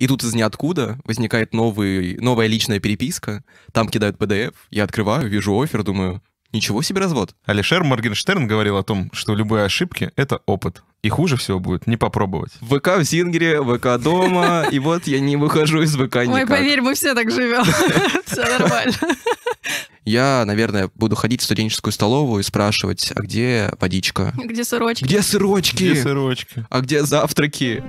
И тут из ниоткуда возникает новый, новая личная переписка. Там кидают PDF, я открываю, вижу офер, думаю, ничего себе развод. Алишер Моргенштерн говорил о том, что любые ошибки — это опыт. И хуже всего будет не попробовать. ВК в Зингере, ВК дома, и вот я не выхожу из ВК никак. Ой, поверь, мы все так живем. Все нормально. Я, наверное, буду ходить в студенческую столовую и спрашивать, а где водичка? Где сырочки? Где сырочки? Где сырочки? А где завтраки?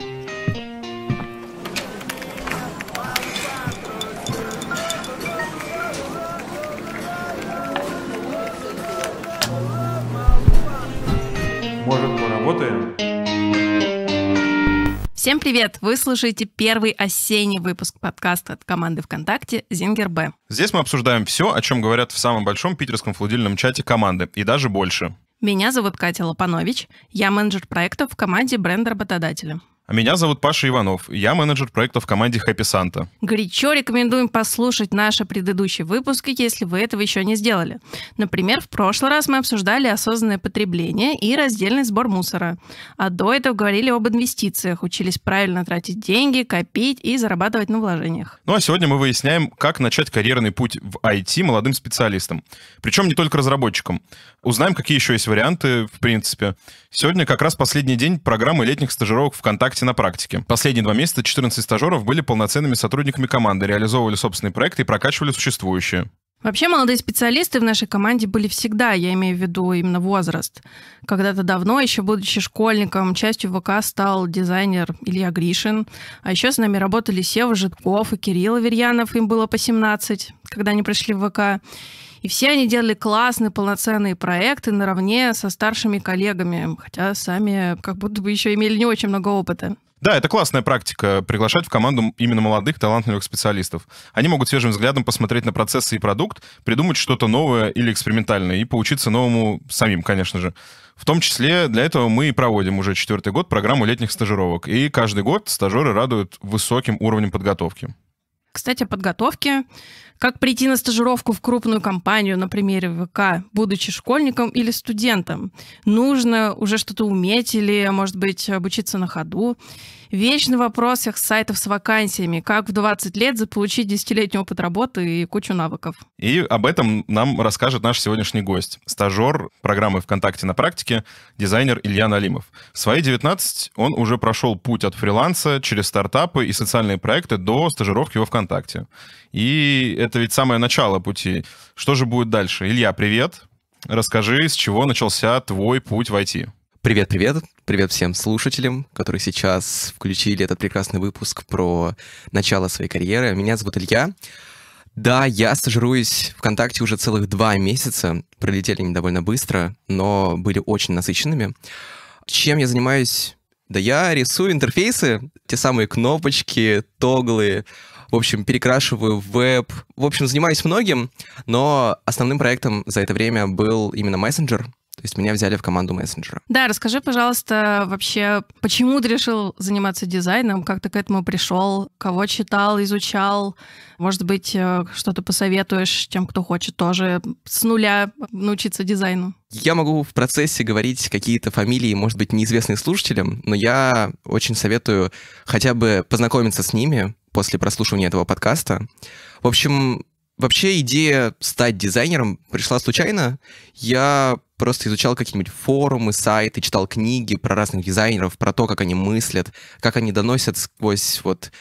Всем привет! Вы слушаете первый осенний выпуск подкаста от команды ВКонтакте «Зингер Б». Здесь мы обсуждаем все, о чем говорят в самом большом питерском флудильном чате команды, и даже больше. Меня зовут Катя Лопанович, я менеджер проектов в команде бренда работодателя. А меня зовут Паша Иванов, я менеджер проекта в команде Happy Santa. Горячо рекомендуем послушать наши предыдущие выпуски, если вы этого еще не сделали. Например, в прошлый раз мы обсуждали осознанное потребление и раздельный сбор мусора. А до этого говорили об инвестициях, учились правильно тратить деньги, копить и зарабатывать на вложениях. Ну а сегодня мы выясняем, как начать карьерный путь в IT молодым специалистам. Причем не только разработчикам. Узнаем, какие еще есть варианты, в принципе. Сегодня как раз последний день программы летних стажировок ВКонтакте деятельности на практике. Последние два месяца 14 стажеров были полноценными сотрудниками команды, реализовывали собственные проекты и прокачивали существующие. Вообще молодые специалисты в нашей команде были всегда, я имею в виду именно возраст. Когда-то давно, еще будучи школьником, частью ВК стал дизайнер Илья Гришин. А еще с нами работали Сева Житков и Кирилл Верьянов им было по 17, когда они пришли в ВК. И все они делали классные, полноценные проекты наравне со старшими коллегами, хотя сами как будто бы еще имели не очень много опыта. Да, это классная практика, приглашать в команду именно молодых, талантливых специалистов. Они могут свежим взглядом посмотреть на процессы и продукт, придумать что-то новое или экспериментальное и поучиться новому самим, конечно же. В том числе для этого мы и проводим уже четвертый год программу летних стажировок. И каждый год стажеры радуют высоким уровнем подготовки. Кстати, о подготовке. Как прийти на стажировку в крупную компанию например, примере ВК, будучи школьником или студентом? Нужно уже что-то уметь или, может быть, обучиться на ходу? Вечный вопрос всех сайтов с вакансиями. Как в 20 лет заполучить десятилетний опыт работы и кучу навыков? И об этом нам расскажет наш сегодняшний гость. Стажер программы ВКонтакте на практике, дизайнер Илья Налимов. В свои 19 он уже прошел путь от фриланса через стартапы и социальные проекты до стажировки во ВКонтакте. И это ведь самое начало пути. Что же будет дальше? Илья, привет. Расскажи, с чего начался твой путь в IT? Привет-привет. Привет всем слушателям, которые сейчас включили этот прекрасный выпуск про начало своей карьеры. Меня зовут Илья. Да, я стажируюсь ВКонтакте уже целых два месяца. Пролетели они довольно быстро, но были очень насыщенными. Чем я занимаюсь? Да я рисую интерфейсы, те самые кнопочки, тоглы, в общем, перекрашиваю веб. В общем, занимаюсь многим, но основным проектом за это время был именно мессенджер — то есть меня взяли в команду мессенджера. Да, расскажи, пожалуйста, вообще, почему ты решил заниматься дизайном, как ты к этому пришел, кого читал, изучал, может быть, э, что-то посоветуешь тем, кто хочет тоже с нуля научиться дизайну? Я могу в процессе говорить какие-то фамилии, может быть, неизвестные слушателям, но я очень советую хотя бы познакомиться с ними после прослушивания этого подкаста. В общем, вообще идея стать дизайнером пришла случайно. Я просто изучал какие-нибудь форумы, сайты, читал книги про разных дизайнеров, про то, как они мыслят, как они доносят сквозь вот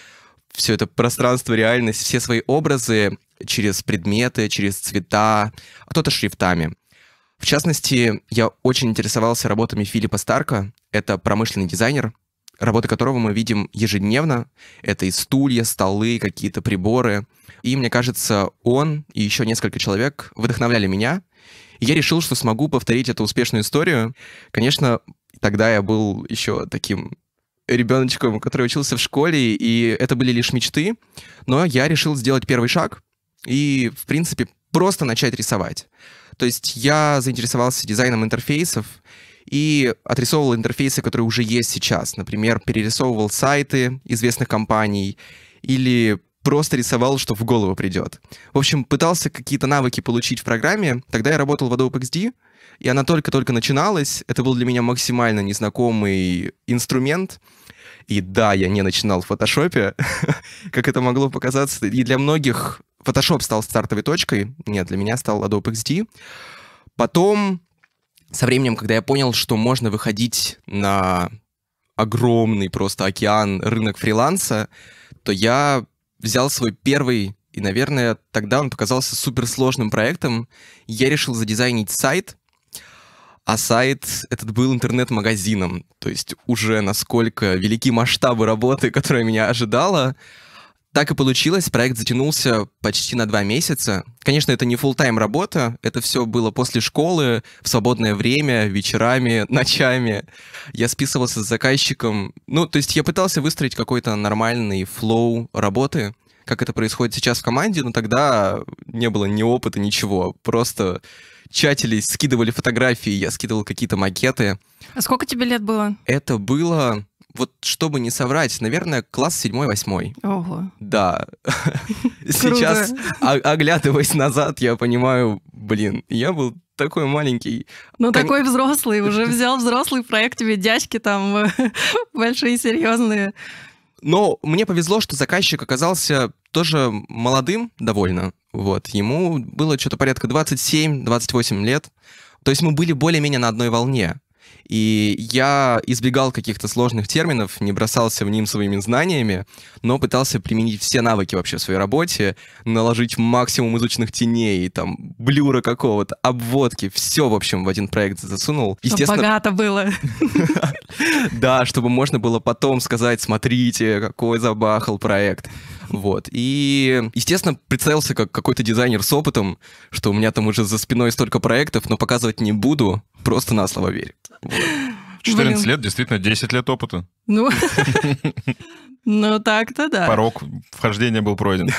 все это пространство, реальность, все свои образы через предметы, через цвета, а кто-то шрифтами. В частности, я очень интересовался работами Филиппа Старка. Это промышленный дизайнер, работы которого мы видим ежедневно. Это и стулья, столы, какие-то приборы. И мне кажется, он и еще несколько человек вдохновляли меня я решил, что смогу повторить эту успешную историю. Конечно, тогда я был еще таким ребеночком, который учился в школе, и это были лишь мечты. Но я решил сделать первый шаг и, в принципе, просто начать рисовать. То есть я заинтересовался дизайном интерфейсов и отрисовывал интерфейсы, которые уже есть сейчас. Например, перерисовывал сайты известных компаний или просто рисовал, что в голову придет. В общем, пытался какие-то навыки получить в программе. Тогда я работал в Adobe XD, и она только-только начиналась. Это был для меня максимально незнакомый инструмент. И да, я не начинал в фотошопе, как это могло показаться. И для многих Photoshop стал стартовой точкой. Нет, для меня стал Adobe XD. Потом, со временем, когда я понял, что можно выходить на огромный просто океан рынок фриланса, то я взял свой первый, и, наверное, тогда он показался суперсложным проектом. Я решил задизайнить сайт, а сайт этот был интернет-магазином. То есть уже насколько велики масштабы работы, которая меня ожидала, так и получилось, проект затянулся почти на два месяца. Конечно, это не full-time работа, это все было после школы, в свободное время, вечерами, ночами. Я списывался с заказчиком. Ну, то есть я пытался выстроить какой-то нормальный флоу работы, как это происходит сейчас в команде, но тогда не было ни опыта, ничего. Просто чатились, скидывали фотографии, я скидывал какие-то макеты. А сколько тебе лет было? Это было вот чтобы не соврать, наверное, класс седьмой-восьмой. Ого. Да. Сейчас, оглядываясь назад, я понимаю, блин, я был такой маленький. Ну, Кон... такой взрослый, уже взял взрослый проект, тебе дядьки там большие, серьезные. Но мне повезло, что заказчик оказался тоже молодым довольно. Вот, ему было что-то порядка 27-28 лет. То есть мы были более-менее на одной волне. И я избегал каких-то сложных терминов, не бросался в ним своими знаниями, но пытался применить все навыки вообще в своей работе, наложить максимум изученных теней, там, блюра какого-то, обводки, все, в общем, в один проект засунул. Естественно... богато было. Да, чтобы можно было потом сказать, смотрите, какой забахал проект. Вот. И, естественно, прицелился как какой-то дизайнер с опытом, что у меня там уже за спиной столько проектов, но показывать не буду, просто на слово верь. 14 Блин. лет, действительно, 10 лет опыта. Ну, ну так-то да. Порог вхождения был пройден.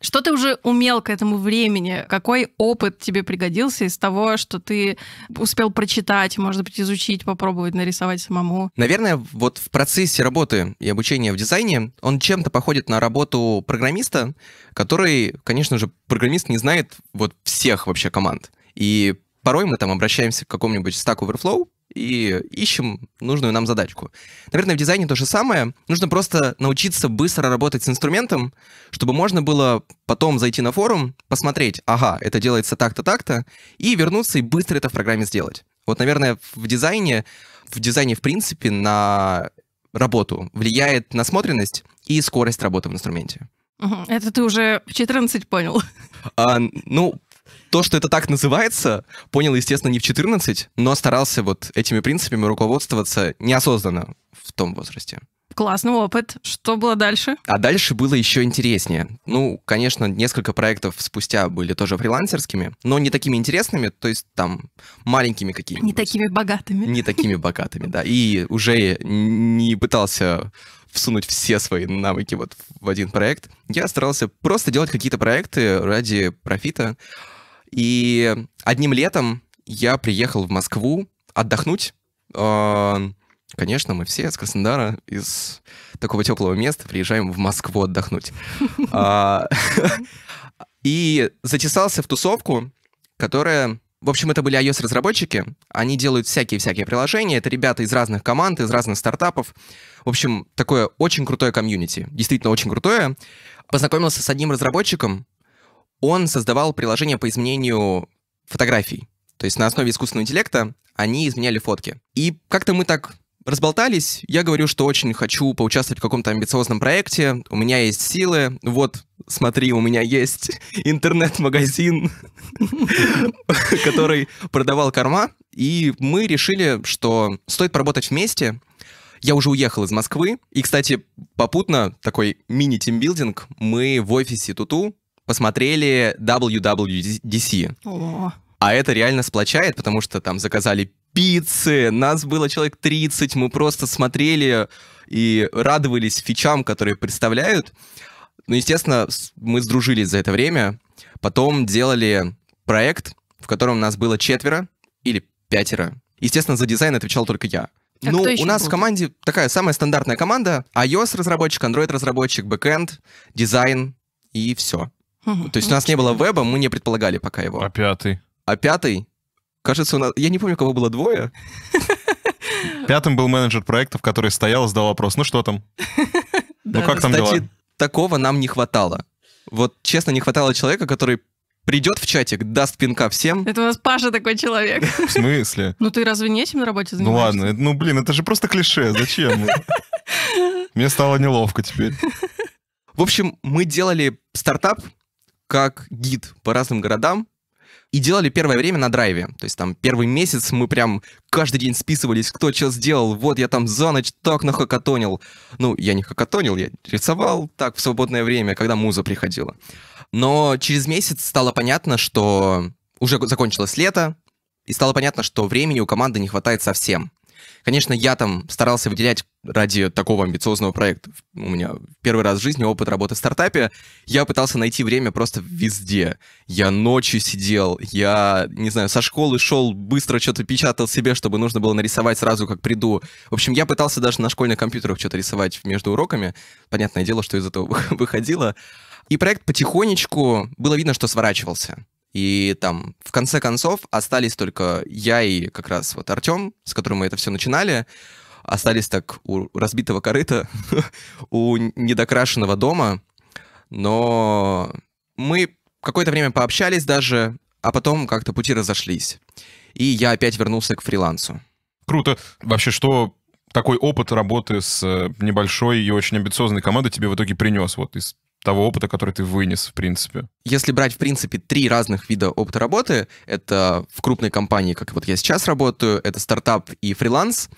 Что ты уже умел к этому времени? Какой опыт тебе пригодился из того, что ты успел прочитать, может быть, изучить, попробовать нарисовать самому? Наверное, вот в процессе работы и обучения в дизайне он чем-то походит на работу программиста, который, конечно же, программист не знает вот всех вообще команд. И порой мы там обращаемся к какому-нибудь Stack Overflow, и ищем нужную нам задачку. Наверное, в дизайне то же самое. Нужно просто научиться быстро работать с инструментом, чтобы можно было потом зайти на форум, посмотреть, ага, это делается так-то, так-то, и вернуться и быстро это в программе сделать. Вот, наверное, в дизайне, в дизайне, в принципе, на работу влияет насмотренность и скорость работы в инструменте. Это ты уже в 14 понял. А, ну, то, что это так называется, понял, естественно, не в 14, но старался вот этими принципами руководствоваться неосознанно в том возрасте. Классный опыт. Что было дальше? А дальше было еще интереснее. Ну, конечно, несколько проектов спустя были тоже фрилансерскими, но не такими интересными, то есть там маленькими какими-то. Не такими богатыми. Не такими богатыми, да. И уже не пытался всунуть все свои навыки вот в один проект. Я старался просто делать какие-то проекты ради профита, и одним летом я приехал в Москву отдохнуть. А, конечно, мы все из Краснодара, из такого теплого места приезжаем в Москву отдохнуть. А, и затесался в тусовку, которая... В общем, это были iOS-разработчики. Они делают всякие-всякие приложения. Это ребята из разных команд, из разных стартапов. В общем, такое очень крутое комьюнити. Действительно очень крутое. Познакомился с одним разработчиком, он создавал приложение по изменению фотографий. То есть на основе искусственного интеллекта они изменяли фотки. И как-то мы так разболтались. Я говорю, что очень хочу поучаствовать в каком-то амбициозном проекте. У меня есть силы. Вот, смотри, у меня есть интернет-магазин, который продавал корма. И мы решили, что стоит поработать вместе. Я уже уехал из Москвы. И, кстати, попутно такой мини-тимбилдинг. Мы в офисе Туту посмотрели WWDC. О. А это реально сплочает, потому что там заказали пиццы, нас было человек 30, мы просто смотрели и радовались фичам, которые представляют. Ну, естественно, мы сдружились за это время. Потом делали проект, в котором нас было четверо или пятеро. Естественно, за дизайн отвечал только я. А ну, у нас был? в команде такая самая стандартная команда. iOS-разработчик, Android-разработчик, бэкэнд, дизайн и все. То есть у нас не было веба, мы не предполагали пока его. А пятый? А пятый? Кажется, у нас... Я не помню, кого было двое. Пятым был менеджер проектов, который стоял задал вопрос, ну что там? Ну как там дела? такого нам не хватало. Вот честно, не хватало человека, который придет в чатик, даст пинка всем. Это у нас Паша такой человек. В смысле? Ну ты разве не этим на работе занимаешься? Ну ладно, ну блин, это же просто клише, зачем? Мне стало неловко теперь. В общем, мы делали стартап, как гид по разным городам, и делали первое время на драйве. То есть там первый месяц мы прям каждый день списывались, кто что сделал. Вот я там за ночь так нахакатонил. Ну, я не хакатонил, я рисовал так в свободное время, когда муза приходила. Но через месяц стало понятно, что уже закончилось лето, и стало понятно, что времени у команды не хватает совсем. Конечно, я там старался выделять ради такого амбициозного проекта. У меня первый раз в жизни опыт работы в стартапе. Я пытался найти время просто везде. Я ночью сидел, я, не знаю, со школы шел, быстро что-то печатал себе, чтобы нужно было нарисовать сразу, как приду. В общем, я пытался даже на школьных компьютерах что-то рисовать между уроками. Понятное дело, что из этого выходило. И проект потихонечку, было видно, что сворачивался. И там, в конце концов, остались только я и как раз вот Артем, с которым мы это все начинали, остались так у разбитого корыта, у недокрашенного дома, но мы какое-то время пообщались даже, а потом как-то пути разошлись. И я опять вернулся к фрилансу. Круто. Вообще, что такой опыт работы с э, небольшой и очень амбициозной командой тебе в итоге принес вот из того опыта, который ты вынес, в принципе. Если брать, в принципе, три разных вида опыта работы, это в крупной компании, как вот я сейчас работаю, это стартап и фриланс,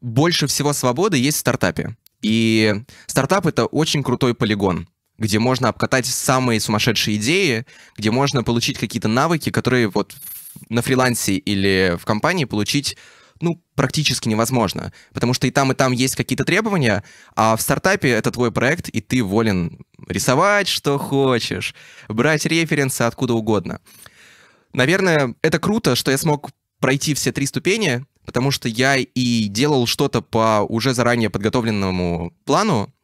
больше всего свободы есть в стартапе. И стартап — это очень крутой полигон, где можно обкатать самые сумасшедшие идеи, где можно получить какие-то навыки, которые вот на фрилансе или в компании получить ну, практически невозможно, потому что и там, и там есть какие-то требования, а в стартапе это твой проект, и ты волен рисовать, что хочешь, брать референсы откуда угодно. Наверное, это круто, что я смог пройти все три ступени, потому что я и делал что-то по уже заранее подготовленному плану,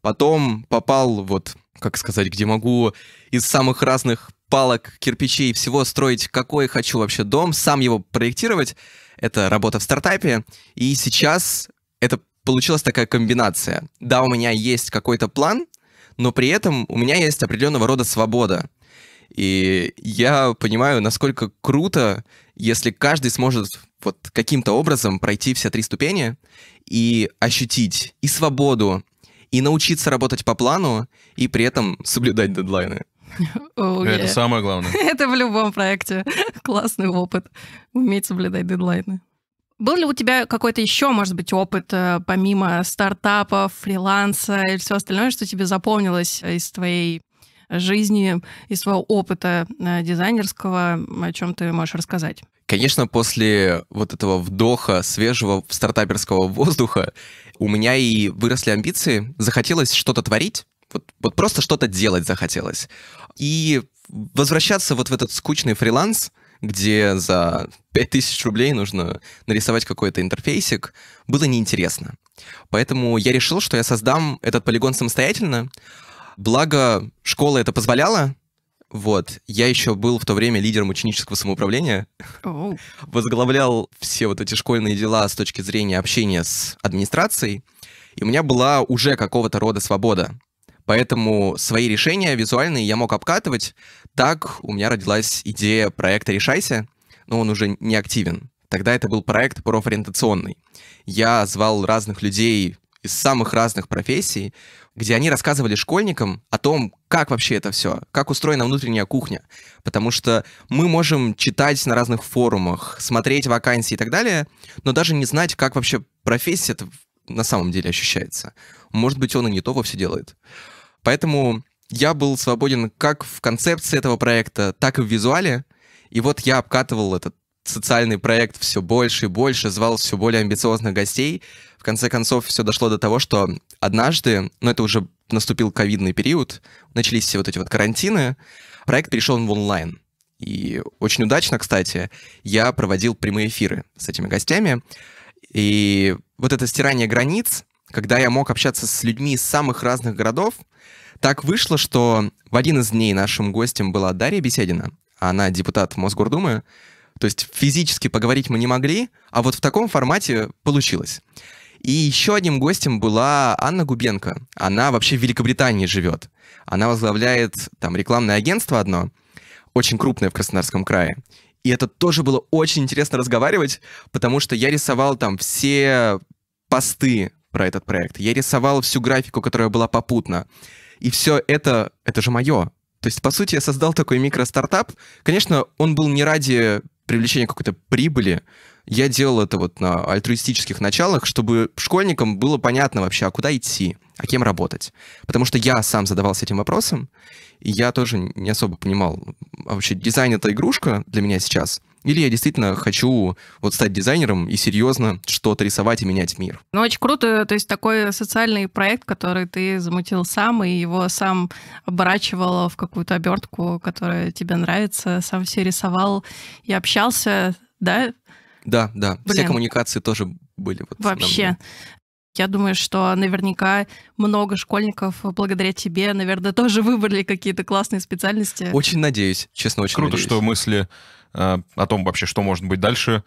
потом попал вот, как сказать, где могу, из самых разных палок, кирпичей, всего строить, какой хочу вообще дом, сам его проектировать, это работа в стартапе, и сейчас это получилась такая комбинация. Да, у меня есть какой-то план, но при этом у меня есть определенного рода свобода. И я понимаю, насколько круто, если каждый сможет вот каким-то образом пройти все три ступени и ощутить и свободу, и научиться работать по плану, и при этом соблюдать дедлайны. Ну, это самое главное. Это в любом проекте. Классный опыт. Уметь соблюдать дедлайны. Был ли у тебя какой-то еще, может быть, опыт э, помимо стартапов, фриланса и все остальное, что тебе запомнилось из твоей жизни, из твоего опыта э, дизайнерского, о чем ты можешь рассказать? Конечно, после вот этого вдоха свежего стартаперского воздуха у меня и выросли амбиции. Захотелось что-то творить, вот, вот просто что-то делать захотелось. И возвращаться вот в этот скучный фриланс, где за 5000 рублей нужно нарисовать какой-то интерфейсик, было неинтересно. Поэтому я решил, что я создам этот полигон самостоятельно. Благо, школа это позволяла, вот. Я еще был в то время лидером ученического самоуправления. Oh. Возглавлял все вот эти школьные дела с точки зрения общения с администрацией. И у меня была уже какого-то рода свобода. Поэтому свои решения визуальные я мог обкатывать. Так у меня родилась идея проекта «Решайся», но он уже не активен. Тогда это был проект профориентационный. Я звал разных людей из самых разных профессий, где они рассказывали школьникам о том, как вообще это все, как устроена внутренняя кухня. Потому что мы можем читать на разных форумах, смотреть вакансии и так далее, но даже не знать, как вообще профессия на самом деле ощущается. Может быть, он и не то вовсе делает. Поэтому я был свободен как в концепции этого проекта, так и в визуале. И вот я обкатывал этот социальный проект все больше и больше, звал все более амбициозных гостей. В конце концов, все дошло до того, что однажды, ну это уже наступил ковидный период, начались все вот эти вот карантины, проект перешел в онлайн. И очень удачно, кстати, я проводил прямые эфиры с этими гостями. И вот это стирание границ, когда я мог общаться с людьми из самых разных городов. Так вышло, что в один из дней нашим гостем была Дарья Беседина, она депутат Мосгордумы, то есть физически поговорить мы не могли, а вот в таком формате получилось. И еще одним гостем была Анна Губенко. Она вообще в Великобритании живет. Она возглавляет там рекламное агентство одно, очень крупное в Краснодарском крае. И это тоже было очень интересно разговаривать, потому что я рисовал там все посты про этот проект. Я рисовал всю графику, которая была попутно. И все это, это же мое. То есть, по сути, я создал такой микростартап. Конечно, он был не ради привлечения какой-то прибыли. Я делал это вот на альтруистических началах, чтобы школьникам было понятно вообще, а куда идти, а кем работать. Потому что я сам задавался этим вопросом, и я тоже не особо понимал, а вообще дизайн — это игрушка для меня сейчас — или я действительно хочу вот стать дизайнером и серьезно что-то рисовать и менять мир. Ну, очень круто. То есть такой социальный проект, который ты замутил сам, и его сам оборачивал в какую-то обертку, которая тебе нравится, сам все рисовал и общался, да? Да, да. Блин. Все коммуникации тоже были. Вот Вообще. Я думаю, что наверняка много школьников благодаря тебе, наверное, тоже выбрали какие-то классные специальности. Очень надеюсь, честно, очень Круто, надеюсь. что мысли Э, о том вообще, что может быть дальше.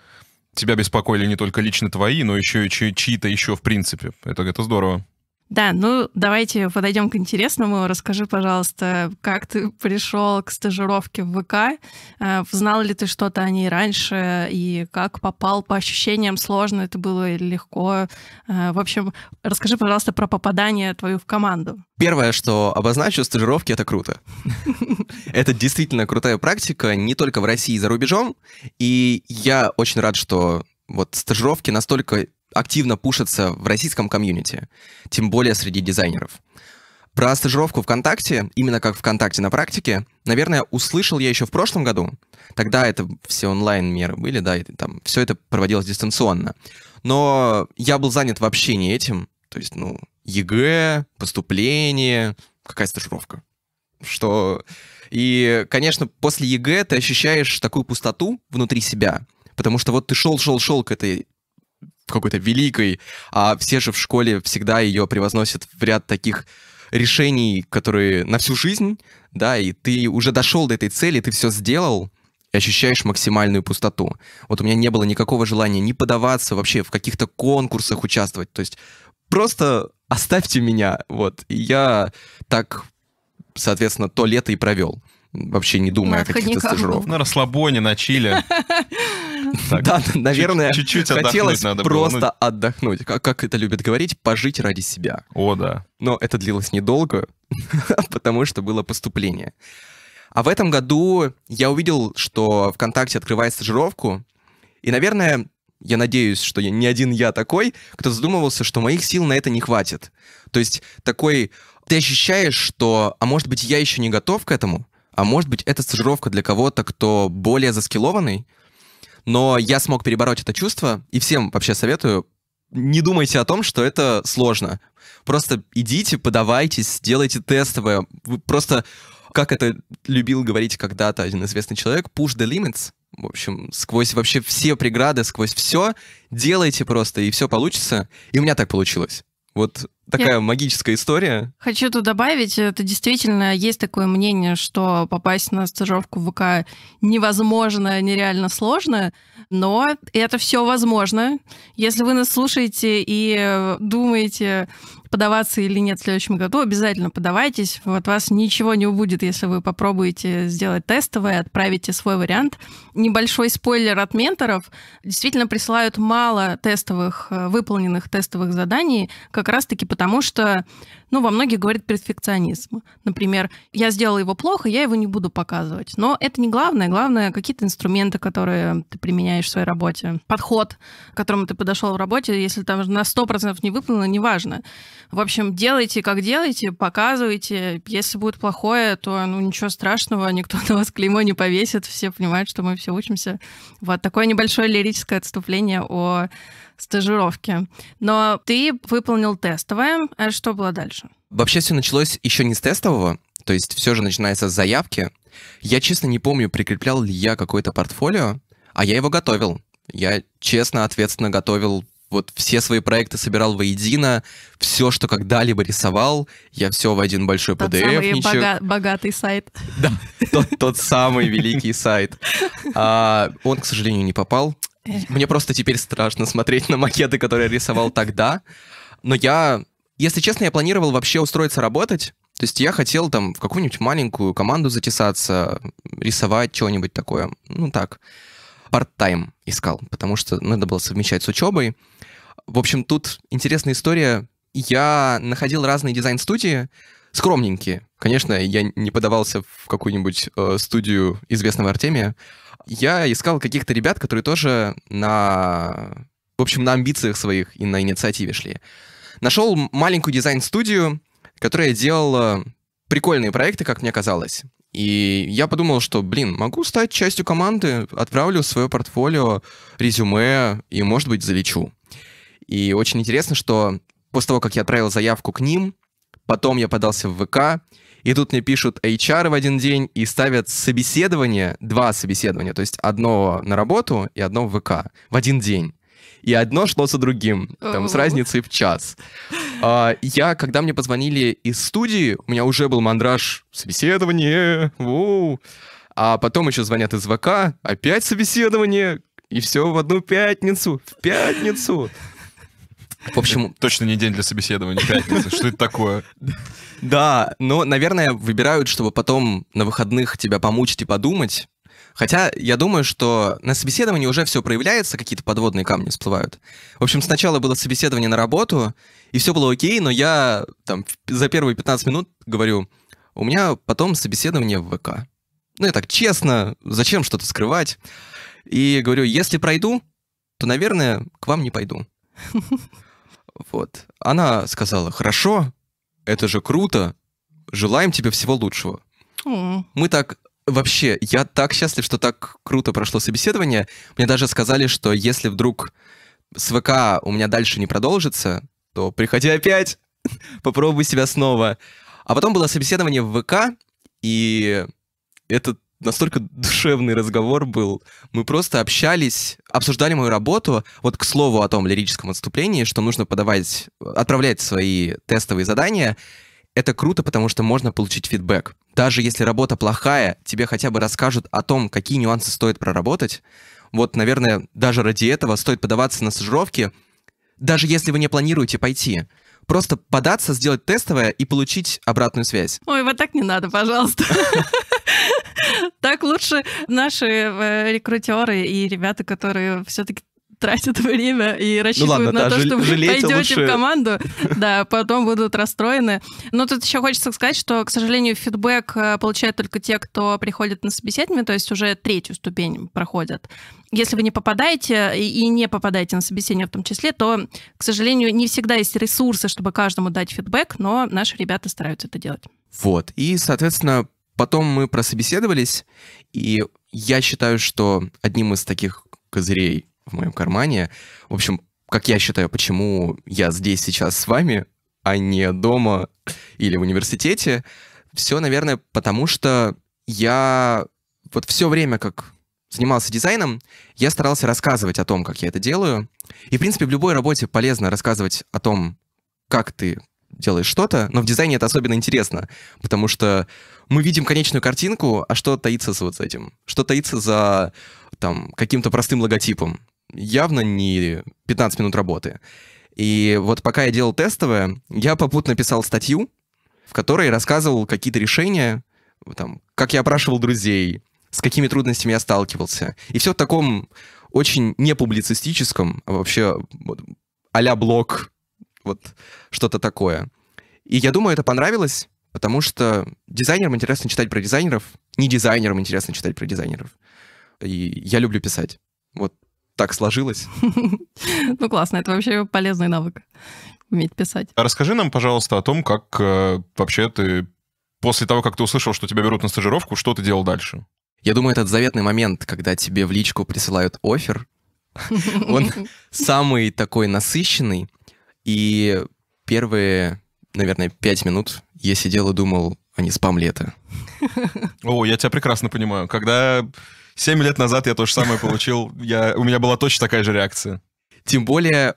Тебя беспокоили не только лично твои, но еще и чьи-то еще в принципе. Это, это здорово. Да, ну давайте подойдем к интересному. Расскажи, пожалуйста, как ты пришел к стажировке в ВК? Э, знал ли ты что-то о ней раньше? И как попал по ощущениям? Сложно это было или легко? Э, в общем, расскажи, пожалуйста, про попадание твою в команду. Первое, что обозначу, стажировки — это круто. Это действительно крутая практика, не только в России, за рубежом. И я очень рад, что вот стажировки настолько активно пушится в российском комьюнити, тем более среди дизайнеров. Про стажировку ВКонтакте, именно как ВКонтакте на практике, наверное, услышал я еще в прошлом году. Тогда это все онлайн-меры были, да, и там все это проводилось дистанционно. Но я был занят вообще не этим. То есть, ну, ЕГЭ, поступление, какая стажировка. Что... И, конечно, после ЕГЭ ты ощущаешь такую пустоту внутри себя, потому что вот ты шел, шел, шел к этой какой-то великой, а все же в школе всегда ее превозносят в ряд таких решений, которые на всю жизнь, да, и ты уже дошел до этой цели, ты все сделал, и ощущаешь максимальную пустоту. Вот у меня не было никакого желания не подаваться вообще в каких-то конкурсах участвовать. То есть просто оставьте меня, вот. И я так, соответственно, то лето и провел вообще не думая на о каких-то стажировках. На расслабоне, на чиле. Да, наверное, чуть-чуть хотелось ну. просто отдохнуть. Как это любят говорить, пожить ради себя. О, да. Но это длилось недолго, потому что было поступление. А в этом году я увидел, что ВКонтакте открывает стажировку, и, наверное, я надеюсь, что я не один я такой, кто задумывался, что моих сил на это не хватит. То есть такой, ты ощущаешь, что, а может быть, я еще не готов к этому, а может быть, это стажировка для кого-то, кто более заскилованный, но я смог перебороть это чувство, и всем вообще советую, не думайте о том, что это сложно. Просто идите, подавайтесь, делайте тестовое. Вы просто, как это любил говорить когда-то один известный человек, push the limits. В общем, сквозь вообще все преграды, сквозь все, делайте просто, и все получится. И у меня так получилось. Вот такая Я... магическая история. Хочу тут добавить, это действительно есть такое мнение, что попасть на стажировку в ВК невозможно, нереально сложно, но это все возможно. Если вы нас слушаете и думаете, подаваться или нет в следующем году, обязательно подавайтесь. От вас ничего не убудет, если вы попробуете сделать тестовое, отправите свой вариант. Небольшой спойлер от менторов. Действительно присылают мало тестовых, э, выполненных тестовых заданий, как раз-таки потому потому что, ну, во многих говорит перфекционизм. Например, я сделала его плохо, я его не буду показывать. Но это не главное. Главное, какие-то инструменты, которые ты применяешь в своей работе. Подход, к которому ты подошел в работе, если там на 100% не выполнено, неважно. В общем, делайте, как делаете, показывайте. Если будет плохое, то ну, ничего страшного, никто на вас клеймо не повесит. Все понимают, что мы все учимся. Вот такое небольшое лирическое отступление о стажировки. Но ты выполнил тестовое. А что было дальше? Вообще все началось еще не с тестового, то есть все же начинается с заявки. Я, честно, не помню, прикреплял ли я какое-то портфолио, а я его готовил. Я честно, ответственно готовил вот все свои проекты собирал воедино, все, что когда-либо рисовал, я все в один большой тот pdf Тот бога- богатый сайт. Да, тот, тот самый великий сайт. А, он, к сожалению, не попал. Мне просто теперь страшно смотреть на макеты, которые я рисовал тогда. Но я, если честно, я планировал вообще устроиться работать. То есть я хотел там в какую-нибудь маленькую команду затесаться, рисовать что-нибудь такое. Ну так, part-time искал, потому что надо было совмещать с учебой. В общем, тут интересная история. Я находил разные дизайн-студии, скромненькие. Конечно, я не подавался в какую-нибудь э, студию известного Артемия, я искал каких-то ребят, которые тоже на, в общем, на амбициях своих и на инициативе шли. Нашел маленькую дизайн-студию, которая делала прикольные проекты, как мне казалось. И я подумал, что, блин, могу стать частью команды, отправлю свое портфолио, резюме и, может быть, залечу. И очень интересно, что после того, как я отправил заявку к ним, потом я подался в ВК, и тут мне пишут HR в один день и ставят собеседование, два собеседования, то есть одно на работу и одно в ВК в один день. И одно шло за другим, там, с разницей в час. А, я, когда мне позвонили из студии, у меня уже был мандраж собеседование, воу. А потом еще звонят из ВК, опять собеседование, и все в одну пятницу, в пятницу. В общем... Точно не день для собеседования, пятница. Что это такое? Да, но, наверное, выбирают, чтобы потом на выходных тебя помучить и подумать. Хотя я думаю, что на собеседовании уже все проявляется, какие-то подводные камни всплывают. В общем, сначала было собеседование на работу, и все было окей, но я там за первые 15 минут говорю, у меня потом собеседование в ВК. Ну, я так честно, зачем что-то скрывать? И говорю, если пройду, то, наверное, к вам не пойду. Вот. Она сказала, хорошо, это же круто, желаем тебе всего лучшего. Мы так вообще, я так счастлив, что так круто прошло собеседование. Мне даже сказали, что если вдруг с ВК у меня дальше не продолжится, то приходи опять, попробуй себя снова. А потом было собеседование в ВК, и этот настолько душевный разговор был. Мы просто общались, обсуждали мою работу. Вот к слову о том лирическом отступлении, что нужно подавать, отправлять свои тестовые задания. Это круто, потому что можно получить фидбэк. Даже если работа плохая, тебе хотя бы расскажут о том, какие нюансы стоит проработать. Вот, наверное, даже ради этого стоит подаваться на стажировки, даже если вы не планируете пойти просто податься, сделать тестовое и получить обратную связь. Ой, вот так не надо, пожалуйста. Так лучше наши э, рекрутеры и ребята, которые все-таки тратят время и рассчитывают ну, ладно, на да, то, что вы пойдете лучше. в команду, да, потом будут расстроены. Но тут еще хочется сказать, что, к сожалению, фидбэк э, получают только те, кто приходит на собеседование, то есть уже третью ступень проходят. Если вы не попадаете и не попадаете на собеседование в том числе, то, к сожалению, не всегда есть ресурсы, чтобы каждому дать фидбэк, но наши ребята стараются это делать. Вот, и, соответственно, потом мы прособеседовались, и я считаю, что одним из таких козырей в моем кармане. В общем, как я считаю, почему я здесь сейчас с вами, а не дома или в университете, все, наверное, потому что я вот все время, как занимался дизайном, я старался рассказывать о том, как я это делаю. И, в принципе, в любой работе полезно рассказывать о том, как ты делаешь что-то, но в дизайне это особенно интересно, потому что мы видим конечную картинку, а что таится за вот этим? Что таится за там каким-то простым логотипом? явно не 15 минут работы. И вот пока я делал тестовое, я попутно писал статью, в которой рассказывал какие-то решения, там, как я опрашивал друзей, с какими трудностями я сталкивался. И все в таком очень непублицистическом, а вообще вот, а-ля блог, вот что-то такое. И я думаю, это понравилось, потому что дизайнерам интересно читать про дизайнеров, не дизайнерам интересно читать про дизайнеров. И я люблю писать. Вот так сложилось. Ну классно, это вообще полезный навык уметь писать. А расскажи нам, пожалуйста, о том, как э, вообще ты после того, как ты услышал, что тебя берут на стажировку, что ты делал дальше? Я думаю, этот заветный момент, когда тебе в личку присылают офер, он самый такой насыщенный. И первые, наверное, пять минут я сидел и думал, а не спам лето. О, я тебя прекрасно понимаю. Когда Семь лет назад я то же самое получил. Я, у меня была точно такая же реакция. Тем более,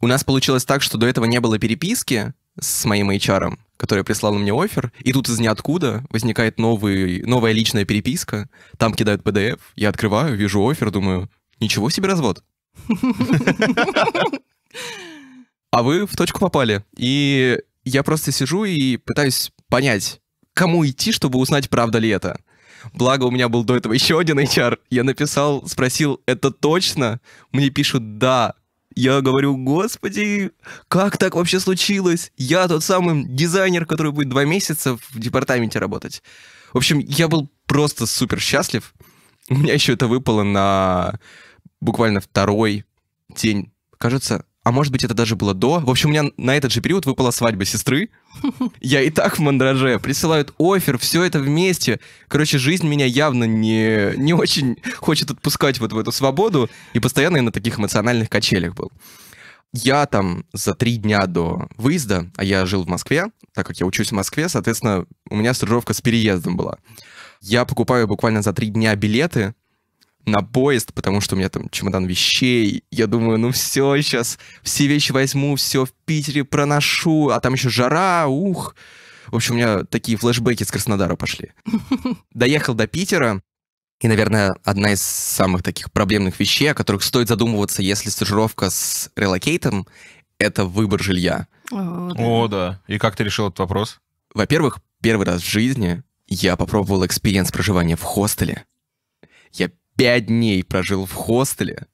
у нас получилось так, что до этого не было переписки с моим HR, который прислал мне офер, и тут из ниоткуда возникает новый, новая личная переписка, там кидают PDF, я открываю, вижу офер, думаю, ничего себе развод. А вы в точку попали. И я просто сижу и пытаюсь понять, кому идти, чтобы узнать, правда ли это. Благо, у меня был до этого еще один HR. Я написал, спросил, это точно? Мне пишут, да. Я говорю, господи, как так вообще случилось? Я тот самый дизайнер, который будет два месяца в департаменте работать. В общем, я был просто супер счастлив. У меня еще это выпало на буквально второй день. Кажется, а может быть, это даже было до. В общем, у меня на этот же период выпала свадьба сестры. Я и так в мандраже. Присылают офер, все это вместе. Короче, жизнь меня явно не, не очень хочет отпускать вот в эту свободу. И постоянно я на таких эмоциональных качелях был. Я там за три дня до выезда, а я жил в Москве, так как я учусь в Москве, соответственно, у меня стажировка с переездом была. Я покупаю буквально за три дня билеты на поезд, потому что у меня там чемодан вещей. Я думаю, ну все, сейчас все вещи возьму, все в Питере проношу, а там еще жара, ух. В общем, у меня такие флешбеки с Краснодара пошли. Доехал до Питера, и, наверное, одна из самых таких проблемных вещей, о которых стоит задумываться, если стажировка с релокейтом, это выбор жилья. О, да. О, да. И как ты решил этот вопрос? Во-первых, первый раз в жизни я попробовал экспириенс проживания в хостеле. Я пять дней прожил в хостеле.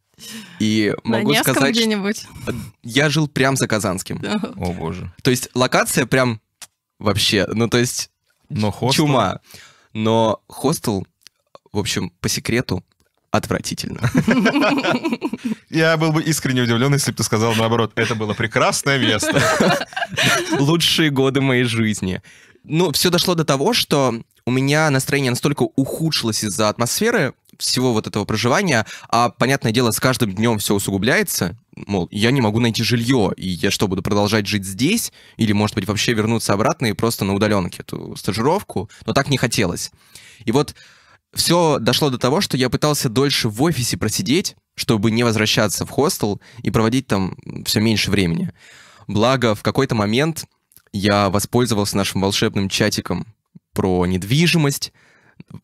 И могу Невском сказать, где-нибудь. я жил прям за Казанским. О боже. То есть локация прям вообще, ну то есть Но хостел... чума. Но хостел, в общем, по секрету, отвратительно. Я был бы искренне удивлен, если бы ты сказал наоборот, это было прекрасное место. Лучшие годы моей жизни. Ну, все дошло до того, что у меня настроение настолько ухудшилось из-за атмосферы всего вот этого проживания, а, понятное дело, с каждым днем все усугубляется, мол, я не могу найти жилье, и я что, буду продолжать жить здесь, или, может быть, вообще вернуться обратно и просто на удаленке эту стажировку, но так не хотелось. И вот все дошло до того, что я пытался дольше в офисе просидеть, чтобы не возвращаться в хостел и проводить там все меньше времени. Благо, в какой-то момент я воспользовался нашим волшебным чатиком про недвижимость,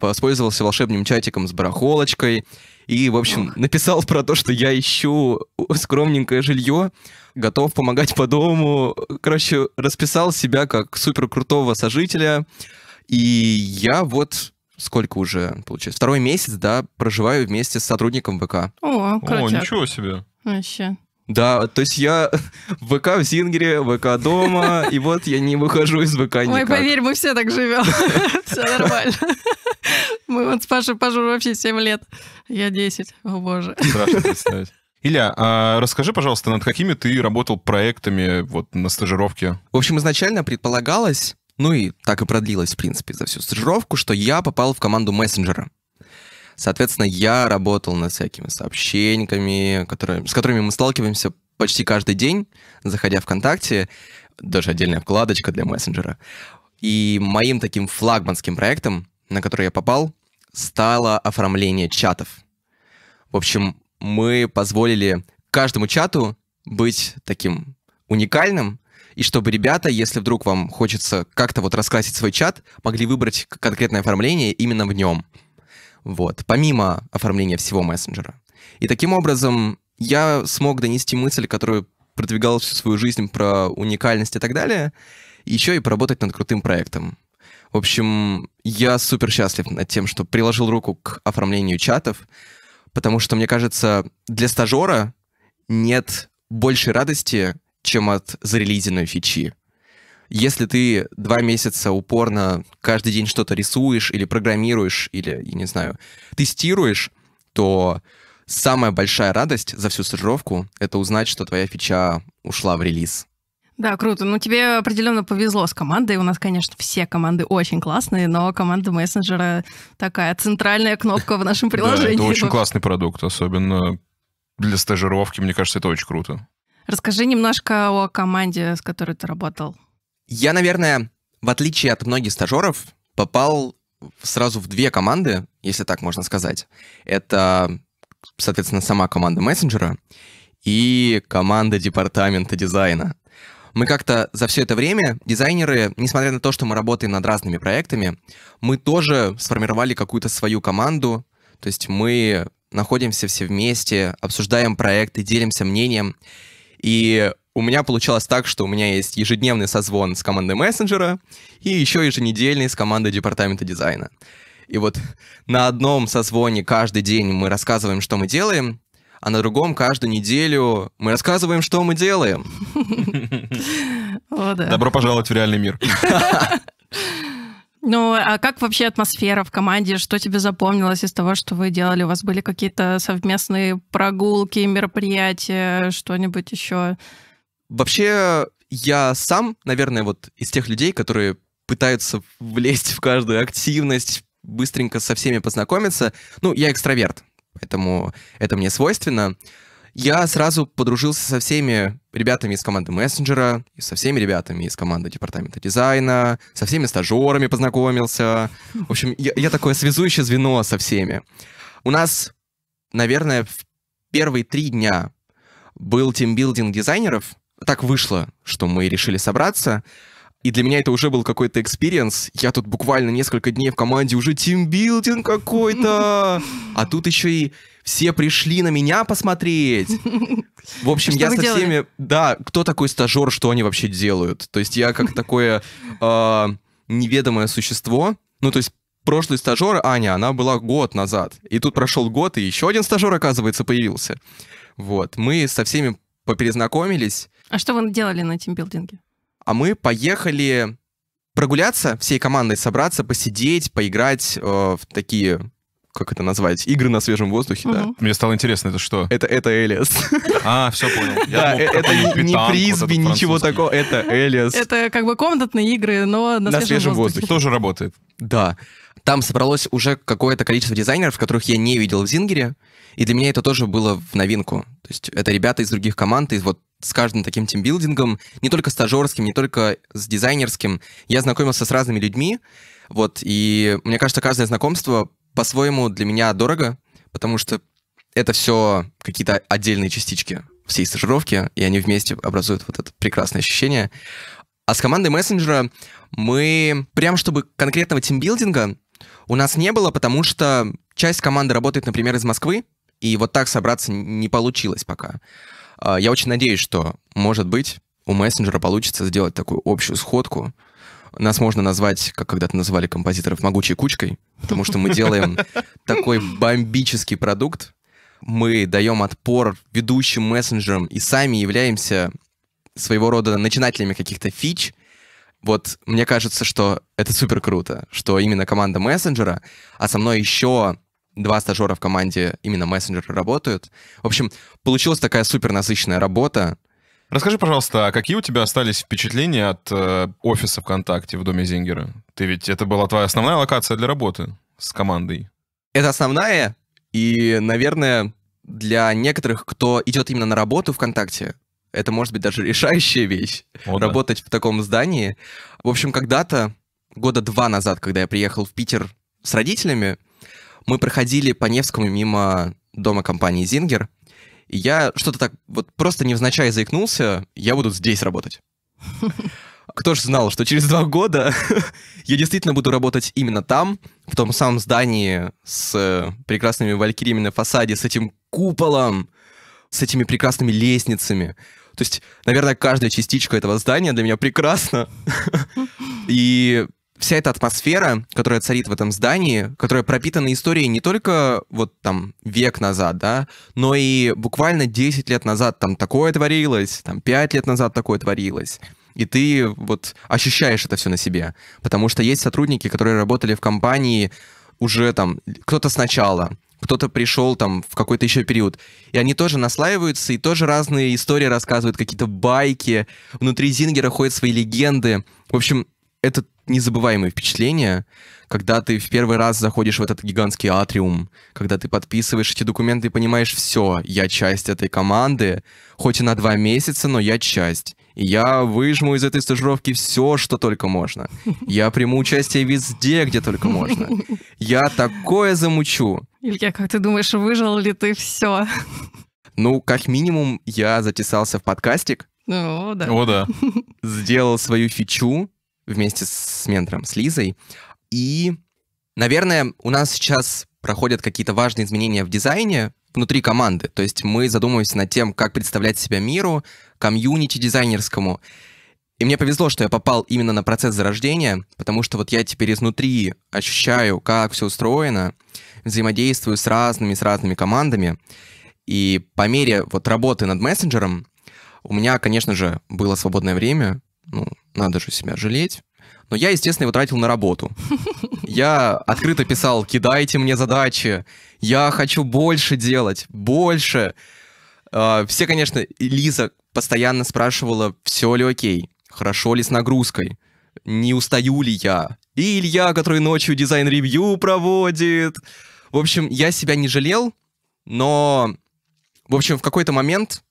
воспользовался волшебным чатиком с барахолочкой и, в общем, написал про то, что я ищу скромненькое жилье, готов помогать по дому. Короче, расписал себя как супер крутого сожителя. И я вот сколько уже, получается, второй месяц, да, проживаю вместе с сотрудником ВК. О, крутяк. О, ничего себе. Вообще. Да, то есть я в ВК в Зингере, ВК дома, и вот я не выхожу из ВК никак. Ой, поверь, мы все так живем. Все нормально. Мы вот с Пашей Пажур вообще 7 лет. Я 10. О, боже. Страшно представить. Илья, а расскажи, пожалуйста, над какими ты работал проектами вот на стажировке? В общем, изначально предполагалось, ну и так и продлилось, в принципе, за всю стажировку, что я попал в команду мессенджера. Соответственно, я работал над всякими сообщениями, которые, с которыми мы сталкиваемся почти каждый день, заходя в ВКонтакте, даже отдельная вкладочка для мессенджера. И моим таким флагманским проектом, на который я попал, стало оформление чатов. В общем, мы позволили каждому чату быть таким уникальным, и чтобы ребята, если вдруг вам хочется как-то вот раскрасить свой чат, могли выбрать конкретное оформление именно в нем вот, помимо оформления всего мессенджера. И таким образом я смог донести мысль, которую продвигал всю свою жизнь про уникальность и так далее, еще и поработать над крутым проектом. В общем, я супер счастлив над тем, что приложил руку к оформлению чатов, потому что, мне кажется, для стажера нет большей радости, чем от зарелизенной фичи если ты два месяца упорно каждый день что-то рисуешь или программируешь, или, я не знаю, тестируешь, то самая большая радость за всю стажировку — это узнать, что твоя фича ушла в релиз. Да, круто. Ну, тебе определенно повезло с командой. У нас, конечно, все команды очень классные, но команда мессенджера такая центральная кнопка в нашем приложении. Да, это очень классный продукт, особенно для стажировки. Мне кажется, это очень круто. Расскажи немножко о команде, с которой ты работал. Я, наверное, в отличие от многих стажеров, попал сразу в две команды, если так можно сказать. Это, соответственно, сама команда мессенджера и команда департамента дизайна. Мы как-то за все это время, дизайнеры, несмотря на то, что мы работаем над разными проектами, мы тоже сформировали какую-то свою команду, то есть мы находимся все вместе, обсуждаем проекты, делимся мнением. И у меня получалось так, что у меня есть ежедневный созвон с командой мессенджера и еще еженедельный с командой департамента дизайна. И вот на одном созвоне каждый день мы рассказываем, что мы делаем, а на другом каждую неделю мы рассказываем, что мы делаем. Добро пожаловать в реальный мир. Ну, а как вообще атмосфера в команде? Что тебе запомнилось из того, что вы делали? У вас были какие-то совместные прогулки, мероприятия, что-нибудь еще? Вообще, я сам, наверное, вот из тех людей, которые пытаются влезть в каждую активность, быстренько со всеми познакомиться. Ну, я экстраверт, поэтому это мне свойственно. Я сразу подружился со всеми ребятами из команды мессенджера, со всеми ребятами из команды департамента дизайна, со всеми стажерами познакомился. В общем, я, я такое связующее звено со всеми. У нас, наверное, в первые три дня был тимбилдинг дизайнеров — так вышло, что мы решили собраться. И для меня это уже был какой-то экспириенс. Я тут буквально несколько дней в команде, уже тимбилдинг какой-то. А тут еще и все пришли на меня посмотреть. В общем, что я со делали? всеми... Да, кто такой стажер, что они вообще делают? То есть я как такое э, неведомое существо. Ну, то есть прошлый стажер, Аня, она была год назад. И тут прошел год, и еще один стажер, оказывается, появился. Вот, мы со всеми поперезнакомились, а что вы делали на тимбилдинге? А мы поехали прогуляться всей командой, собраться, посидеть, поиграть э, в такие как это назвать, игры на свежем воздухе, угу. да. Мне стало интересно, это что? Это, это Элиас. А, все понял. Да, это не Призби, ничего такого, это Элиас. Это как бы комнатные игры, но на свежем воздухе. Тоже работает. Да. Там собралось уже какое-то количество дизайнеров, которых я не видел в Зингере, и для меня это тоже было в новинку. То есть это ребята из других команд, из вот с каждым таким тимбилдингом, не только стажерским, не только с дизайнерским, я знакомился с разными людьми, вот, и мне кажется, каждое знакомство по-своему для меня дорого, потому что это все какие-то отдельные частички всей стажировки, и они вместе образуют вот это прекрасное ощущение. А с командой мессенджера мы, прям чтобы конкретного тимбилдинга у нас не было, потому что часть команды работает, например, из Москвы, и вот так собраться не получилось пока. А, я очень надеюсь, что, может быть, у мессенджера получится сделать такую общую сходку. Нас можно назвать, как когда-то называли композиторов, могучей кучкой, потому что мы делаем такой бомбический продукт. Мы даем отпор ведущим мессенджерам и сами являемся своего рода начинателями каких-то фич. Вот мне кажется, что это супер круто, что именно команда мессенджера, а со мной еще два стажера в команде именно мессенджера работают. В общем, получилась такая супер насыщенная работа. Расскажи, пожалуйста, а какие у тебя остались впечатления от э, офиса ВКонтакте в доме Зингера? Ты ведь это была твоя основная локация для работы с командой. Это основная, и, наверное, для некоторых, кто идет именно на работу ВКонтакте, это может быть даже решающая вещь О, да. работать в таком здании. В общем, когда-то, года два назад, когда я приехал в Питер с родителями, мы проходили по Невскому мимо дома компании «Зингер», и я что-то так вот просто невзначай заикнулся, я буду здесь работать. Кто же знал, что через два года я действительно буду работать именно там, в том самом здании с э, прекрасными валькириями на фасаде, с этим куполом, с этими прекрасными лестницами. То есть, наверное, каждая частичка этого здания для меня прекрасна. И вся эта атмосфера, которая царит в этом здании, которая пропитана историей не только вот там век назад, да, но и буквально 10 лет назад там такое творилось, там 5 лет назад такое творилось. И ты вот ощущаешь это все на себе. Потому что есть сотрудники, которые работали в компании уже там, кто-то сначала, кто-то пришел там в какой-то еще период. И они тоже наслаиваются, и тоже разные истории рассказывают, какие-то байки. Внутри Зингера ходят свои легенды. В общем, это незабываемые впечатления, когда ты в первый раз заходишь в этот гигантский атриум, когда ты подписываешь эти документы и понимаешь, все, я часть этой команды, хоть и на два месяца, но я часть. И я выжму из этой стажировки все, что только можно. Я приму участие везде, где только можно. Я такое замучу. Илья, как ты думаешь, выжил ли ты все? Ну, как минимум, я затесался в подкастик. О, да. О, да. Сделал свою фичу, вместе с ментором, с Лизой. И, наверное, у нас сейчас проходят какие-то важные изменения в дизайне внутри команды. То есть мы задумываемся над тем, как представлять себя миру, комьюнити дизайнерскому. И мне повезло, что я попал именно на процесс зарождения, потому что вот я теперь изнутри ощущаю, как все устроено, взаимодействую с разными, с разными командами. И по мере вот работы над мессенджером у меня, конечно же, было свободное время, ну, надо же себя жалеть. Но я, естественно, его тратил на работу. Я открыто писал, кидайте мне задачи, я хочу больше делать, больше. А, все, конечно, Лиза постоянно спрашивала, все ли окей, хорошо ли с нагрузкой, не устаю ли я. И Илья, который ночью дизайн-ревью проводит. В общем, я себя не жалел, но, в общем, в какой-то момент,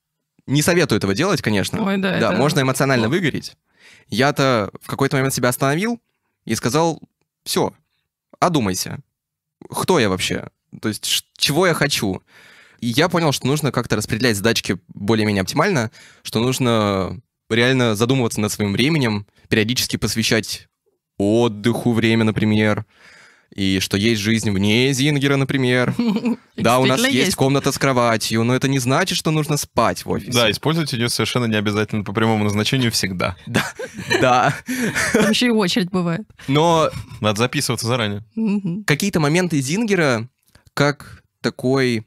не советую этого делать, конечно. Ой, да, да это... можно эмоционально выгореть. Я-то в какой-то момент себя остановил и сказал, все, одумайся, кто я вообще? То есть чего я хочу? И я понял, что нужно как-то распределять задачки более-менее оптимально, что нужно реально задумываться над своим временем, периодически посвящать отдыху время, например, и что есть жизнь вне Зингера, например. Да, у нас есть комната с кроватью, но это не значит, что нужно спать в офисе. Да, использовать ее совершенно не обязательно по прямому назначению всегда. Да, да. Там еще и очередь бывает. Но... Надо записываться заранее. Какие-то моменты Зингера, как такой,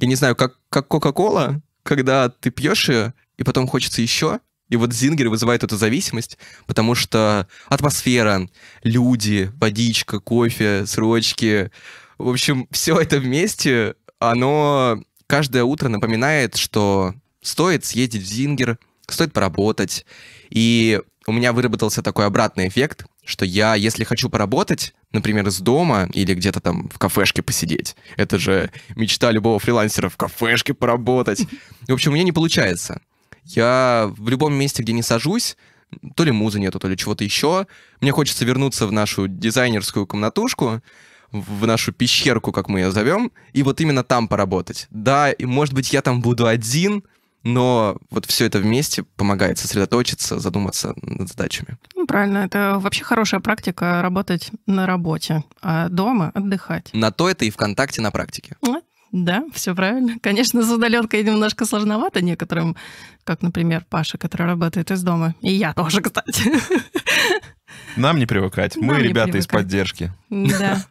я не знаю, как Кока-Кола, когда ты пьешь ее, и потом хочется еще, и вот Зингер вызывает эту зависимость, потому что атмосфера, люди, водичка, кофе, срочки, в общем, все это вместе, оно каждое утро напоминает, что стоит съездить в Зингер, стоит поработать. И у меня выработался такой обратный эффект, что я, если хочу поработать, например, из дома или где-то там в кафешке посидеть, это же мечта любого фрилансера в кафешке поработать. В общем, у меня не получается. Я в любом месте, где не сажусь, то ли музы нету, то ли чего-то еще, мне хочется вернуться в нашу дизайнерскую комнатушку, в нашу пещерку, как мы ее зовем, и вот именно там поработать. Да, и может быть я там буду один, но вот все это вместе помогает сосредоточиться, задуматься над задачами. Ну, правильно, это вообще хорошая практика работать на работе, а дома отдыхать. На то это и ВКонтакте на практике. Ну, да, все правильно. Конечно, с удаленкой немножко сложновато некоторым, как, например, Паша, который работает из дома. И я тоже, кстати. Нам не привыкать. Нам Мы не ребята привыкать. из поддержки. Да.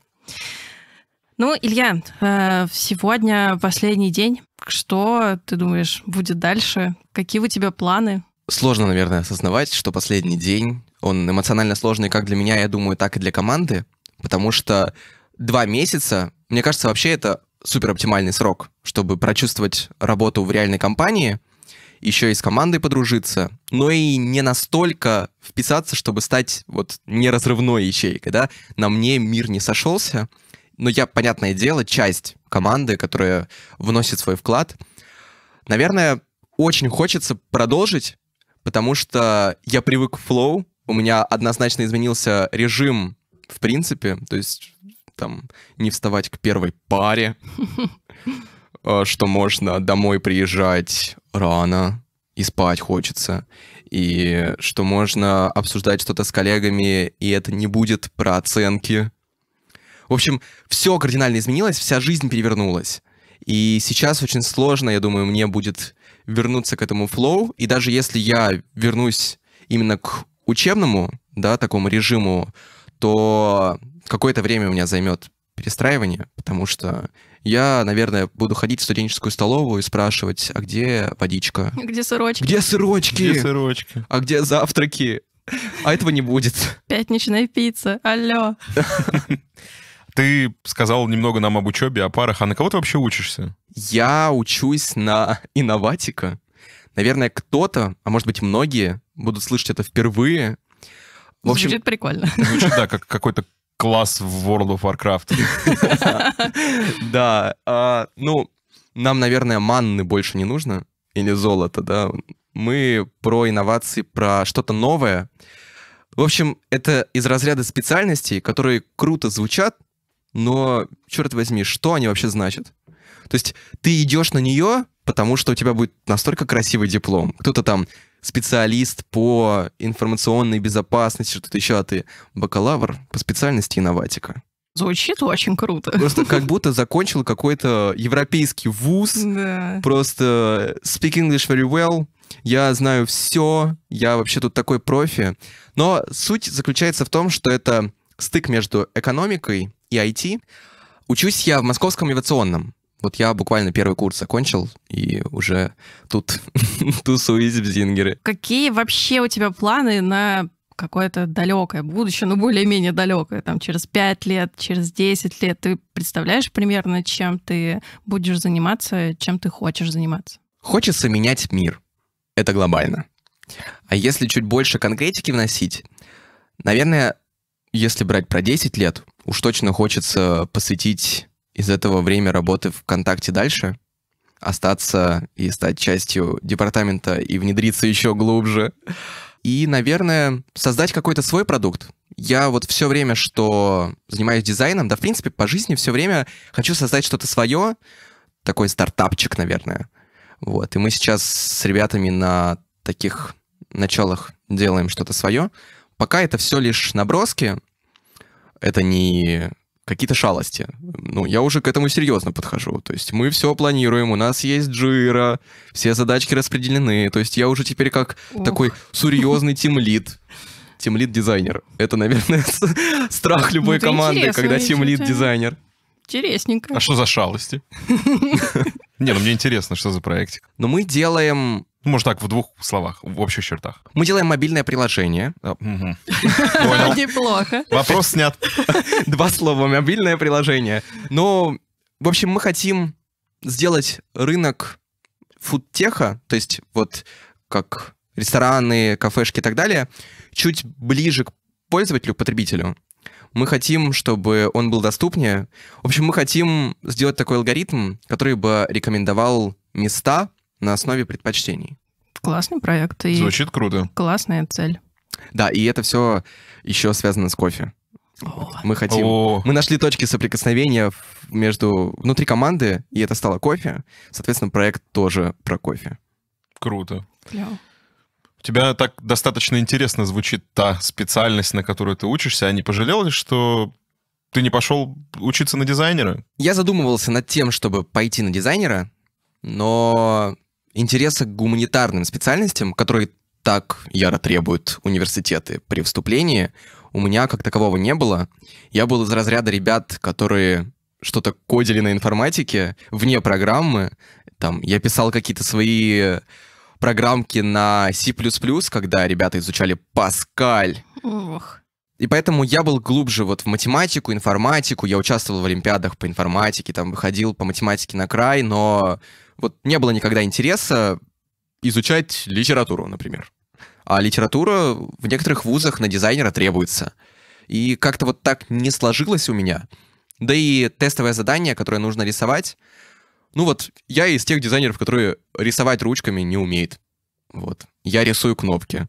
Ну, Илья, э, сегодня последний день. Что ты думаешь будет дальше? Какие у тебя планы? Сложно, наверное, осознавать, что последний день, он эмоционально сложный как для меня, я думаю, так и для команды, потому что два месяца, мне кажется, вообще это супер оптимальный срок, чтобы прочувствовать работу в реальной компании, еще и с командой подружиться, но и не настолько вписаться, чтобы стать вот неразрывной ячейкой, да, на мне мир не сошелся, но я, понятное дело, часть команды, которая вносит свой вклад. Наверное, очень хочется продолжить, потому что я привык к флоу, у меня однозначно изменился режим в принципе, то есть там не вставать к первой паре, э, что можно домой приезжать рано и спать хочется, и что можно обсуждать что-то с коллегами, и это не будет про оценки. В общем, все кардинально изменилось, вся жизнь перевернулась. И сейчас очень сложно, я думаю, мне будет вернуться к этому флоу. И даже если я вернусь именно к учебному, да, такому режиму то какое-то время у меня займет перестраивание, потому что я, наверное, буду ходить в студенческую столовую и спрашивать, а где водичка? Где сырочки? Где сырочки? Где сырочки? А где завтраки? А этого не будет. Пятничная пицца, алло. Ты сказал немного нам об учебе, о парах. А на кого ты вообще учишься? Я учусь на инноватика. Наверное, кто-то, а может быть многие, будут слышать это впервые, в общем, звучит прикольно. Звучит, да, как какой-то класс в World of Warcraft. Да, а, ну, нам, наверное, манны больше не нужно, или золото, да. Мы про инновации, про что-то новое. В общем, это из разряда специальностей, которые круто звучат, но, черт возьми, что они вообще значат? То есть ты идешь на нее, потому что у тебя будет настолько красивый диплом. Кто-то там специалист по информационной безопасности, что-то еще, а ты бакалавр по специальности инноватика. Звучит очень круто. Просто как будто закончил какой-то европейский вуз. Да. Просто э, speak English very well. Я знаю все. Я вообще тут такой профи. Но суть заключается в том, что это стык между экономикой и IT. Учусь я в Московском авиационном. Вот я буквально первый курс закончил и уже тут тусуюсь в Зингере. Какие вообще у тебя планы на какое-то далекое будущее, ну более-менее далекое, там через 5 лет, через 10 лет, ты представляешь примерно, чем ты будешь заниматься, чем ты хочешь заниматься? Хочется менять мир. Это глобально. А если чуть больше конкретики вносить, наверное, если брать про 10 лет, уж точно хочется посвятить из этого время работы в ВКонтакте дальше, остаться и стать частью департамента и внедриться еще глубже. И, наверное, создать какой-то свой продукт. Я вот все время, что занимаюсь дизайном, да, в принципе, по жизни все время хочу создать что-то свое, такой стартапчик, наверное. Вот. И мы сейчас с ребятами на таких началах делаем что-то свое. Пока это все лишь наброски. Это не какие-то шалости. Ну, я уже к этому серьезно подхожу. То есть мы все планируем, у нас есть джира, все задачки распределены. То есть я уже теперь как Ох. такой серьезный тимлид. Тимлид дизайнер. Это, наверное, страх ну, любой команды, когда тимлид дизайнер. Интересненько. А что за шалости? Не, ну мне интересно, что за проектик. Но мы делаем ну, может так, в двух словах, в общих чертах. Мы делаем мобильное приложение. Э, Неплохо. Вопрос снят. Два слова, мобильное приложение. Но, в общем, мы хотим сделать рынок фудтеха, то есть вот как рестораны, кафешки и так далее, чуть ближе к пользователю, потребителю. Мы хотим, чтобы он был доступнее. В общем, мы хотим сделать такой алгоритм, который бы рекомендовал места на основе предпочтений. Классный проект. И Звучит круто. Классная цель. Да, и это все еще связано с кофе. О. Мы хотим. О. Мы нашли точки соприкосновения между внутри команды, и это стало кофе. Соответственно, проект тоже про кофе. Круто. Клево. У тебя так достаточно интересно звучит та специальность, на которую ты учишься. А не пожалел ли, что ты не пошел учиться на дизайнера? Я задумывался над тем, чтобы пойти на дизайнера, но интереса к гуманитарным специальностям, которые так яро требуют университеты при вступлении, у меня как такового не было. Я был из разряда ребят, которые что-то кодили на информатике вне программы. Там я писал какие-то свои программки на C++, когда ребята изучали Паскаль. Ох. И поэтому я был глубже вот в математику, информатику. Я участвовал в олимпиадах по информатике, там выходил по математике на край, но вот не было никогда интереса изучать литературу, например. А литература в некоторых вузах на дизайнера требуется. И как-то вот так не сложилось у меня. Да и тестовое задание, которое нужно рисовать, ну вот, я из тех дизайнеров, которые рисовать ручками не умеет. Вот. Я рисую кнопки.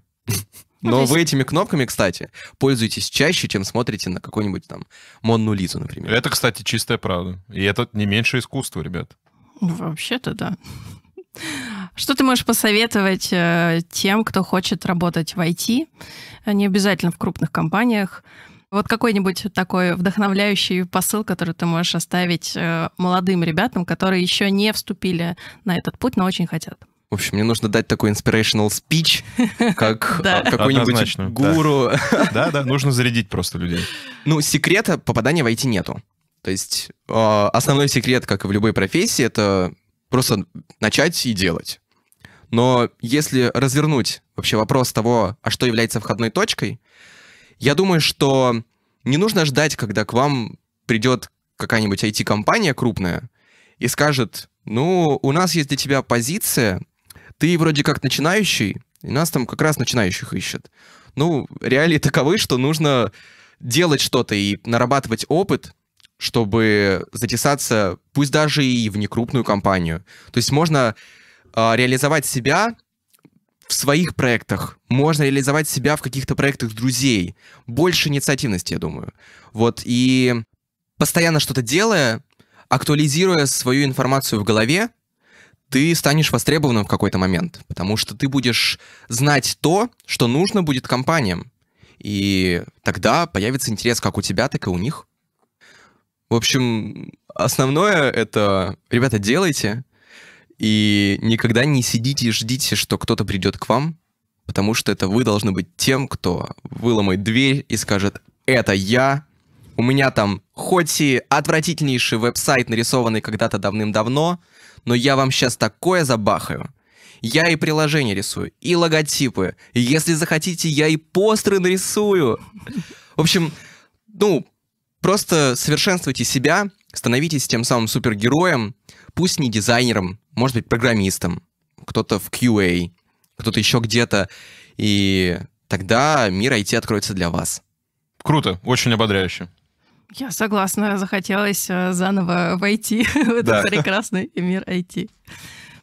Ну, Но вы этими кнопками, кстати, пользуетесь чаще, чем смотрите на какую-нибудь там Монну Лизу, например. Это, кстати, чистая правда. И это не меньше искусства, ребят. Ну, вообще-то да. Что ты можешь посоветовать э, тем, кто хочет работать в IT, а не обязательно в крупных компаниях, вот какой-нибудь такой вдохновляющий посыл, который ты можешь оставить э, молодым ребятам, которые еще не вступили на этот путь, но очень хотят. В общем, мне нужно дать такой inspirational speech, как а, какой-нибудь гуру. Да, да, нужно зарядить просто людей. Ну, секрета попадания войти нету. То есть а, основной секрет, как и в любой профессии, это просто начать и делать. Но если развернуть вообще вопрос того, а что является входной точкой, я думаю, что не нужно ждать, когда к вам придет какая-нибудь IT-компания крупная и скажет, ну, у нас есть для тебя позиция, ты вроде как начинающий, и нас там как раз начинающих ищет. Ну, реалии таковы, что нужно делать что-то и нарабатывать опыт, чтобы затесаться, пусть даже и в некрупную компанию. То есть можно э, реализовать себя в своих проектах, можно реализовать себя в каких-то проектах друзей. Больше инициативности, я думаю. Вот, и постоянно что-то делая, актуализируя свою информацию в голове, ты станешь востребованным в какой-то момент, потому что ты будешь знать то, что нужно будет компаниям. И тогда появится интерес как у тебя, так и у них. В общем, основное это, ребята, делайте, и никогда не сидите и ждите, что кто-то придет к вам, потому что это вы должны быть тем, кто выломает дверь и скажет «это я», у меня там хоть и отвратительнейший веб-сайт, нарисованный когда-то давным-давно, но я вам сейчас такое забахаю. Я и приложения рисую, и логотипы. И если захотите, я и постеры нарисую. В общем, ну, просто совершенствуйте себя, становитесь тем самым супергероем, пусть не дизайнером, может быть, программистом, кто-то в QA, кто-то еще где-то, и тогда мир IT откроется для вас. Круто, очень ободряюще. Я согласна, захотелось э, заново войти в этот прекрасный мир IT.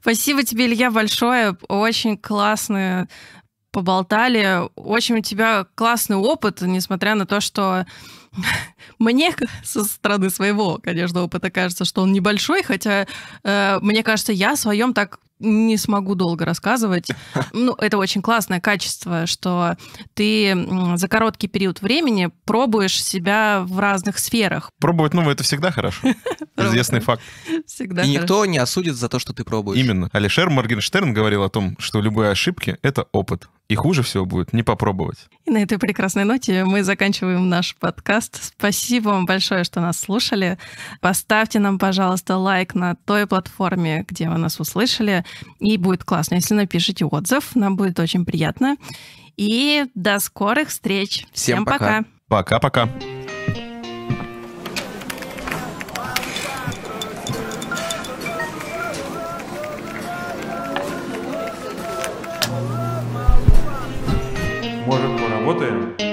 Спасибо тебе, Илья, большое. Очень классно поболтали. Очень у тебя классный опыт, несмотря на то, что мне со стороны своего, конечно, опыта кажется, что он небольшой, хотя э, мне кажется, я в своем так не смогу долго рассказывать. Ну, это очень классное качество, что ты за короткий период времени пробуешь себя в разных сферах. Пробовать новое — это всегда хорошо. Известный факт. Всегда И никто не осудит за то, что ты пробуешь. Именно. Алишер Моргенштерн говорил о том, что любые ошибки — это опыт. И хуже всего будет не попробовать. И на этой прекрасной ноте мы заканчиваем наш подкаст. Спасибо вам большое, что нас слушали. Поставьте нам, пожалуйста, лайк на той платформе, где вы нас услышали. И будет классно, если напишите отзыв. Нам будет очень приятно. И до скорых встреч. Всем, Всем пока. Пока-пока. Может, поработаем?